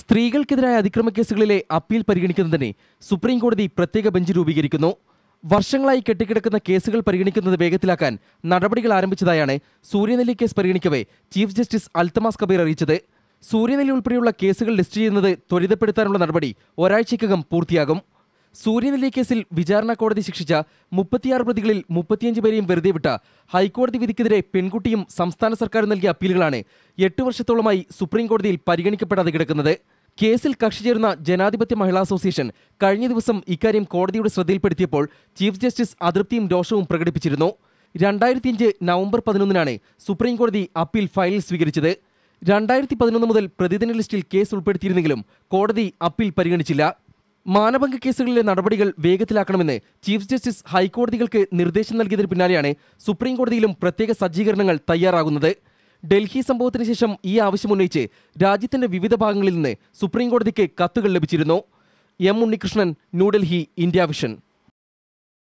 സ്ത്രീകൾക്കെതിരായ അതിക്രമ കേസുകളിലെ appeal പരിഗണിക്കുന്നതിന് supreme കോടതി പ്രത്യേക ബെഞ്ച് രൂപീകരിക്കുന്നു വർഷങ്ങളായി കെട്ടിക്കിടക്കുന്ന കേസുകൾ പരിഗണിക്കുന്നത് വേഗത്തിലാക്കാൻ നടപടികൾ ആരംഭിച്ചതായാണ് സൂര്യനെല്ലി കേസ് പരിഗണിക്കവേ ചീഫ് ജസ്റ്റിസ് അൽത്തമാസ് കബീർ അറിയിച്ചത് സൂര്യനെല്ലി ഉൾപ്പെടെയുള്ള കേസുകൾ ലിസ്റ്റ് ചെയ്യുന്നത് ത്വരിതപ്പെടുത്താനുള്ള നടപടി ഒരാഴ്ചയ്ക്കകം പൂർത്തിയാകും സൂര്യനെല്ലി കേസിൽ വിചാരണ കോടതി ശിക്ഷിച്ച മുപ്പത്തിയാറ് പ്രതികളിൽ മുപ്പത്തിയഞ്ച് പേരെയും വെറുതെ വിട്ട ഹൈക്കോടതി വിധിക്കെതിരെ പെൺകുട്ടിയും സംസ്ഥാന സർക്കാരും നൽകിയ അപ്പീലുകളാണ് എട്ട് വർഷത്തോളമായി സുപ്രീം കോടതിയിൽ പരിഗണിക്കപ്പെടാതെ കിടക്കുന്നത് കേസിൽ കക്ഷി ചേരുന്ന ജനാധിപത്യ മഹിളാ അസോസിയേഷൻ കഴിഞ്ഞ ദിവസം ഇക്കാര്യം കോടതിയുടെ ശ്രദ്ധയിൽപ്പെടുത്തിയപ്പോൾ ചീഫ് ജസ്റ്റിസ് അതൃപ്തിയും രോഷവും പ്രകടിപ്പിച്ചിരുന്നു രണ്ടായിരത്തിയഞ്ച് നവംബർ പതിനൊന്നിനാണ് സുപ്രീം കോടതി അപ്പീൽ ഫയലിൽ സ്വീകരിച്ചത് രണ്ടായിരത്തി പതിനൊന്ന് മുതൽ പ്രതിദിന ലിസ്റ്റിൽ കേസ് ഉൾപ്പെടുത്തിയിരുന്നെങ്കിലും കോടതി അപ്പീൽ പരിഗണിച്ചില്ല മാനഭംഗ കേസുകളിലെ നടപടികൾ വേഗത്തിലാക്കണമെന്ന് ചീഫ് ജസ്റ്റിസ് ഹൈക്കോടതികൾക്ക് നിർദ്ദേശം നൽകിയതിന് പിന്നാലെയാണ് സുപ്രീം കോടതിയിലും പ്രത്യേക സജ്ജീകരണങ്ങൾ തയ്യാറാകുന്നത് ഡൽഹി സംഭവത്തിന് ശേഷം ഈ ആവശ്യമുന്നയിച്ച് രാജ്യത്തിന്റെ വിവിധ ഭാഗങ്ങളിൽ നിന്ന് സുപ്രീം കോടതിക്ക് കത്തുകൾ ലഭിച്ചിരുന്നു M Unnikrishnan New Delhi India vision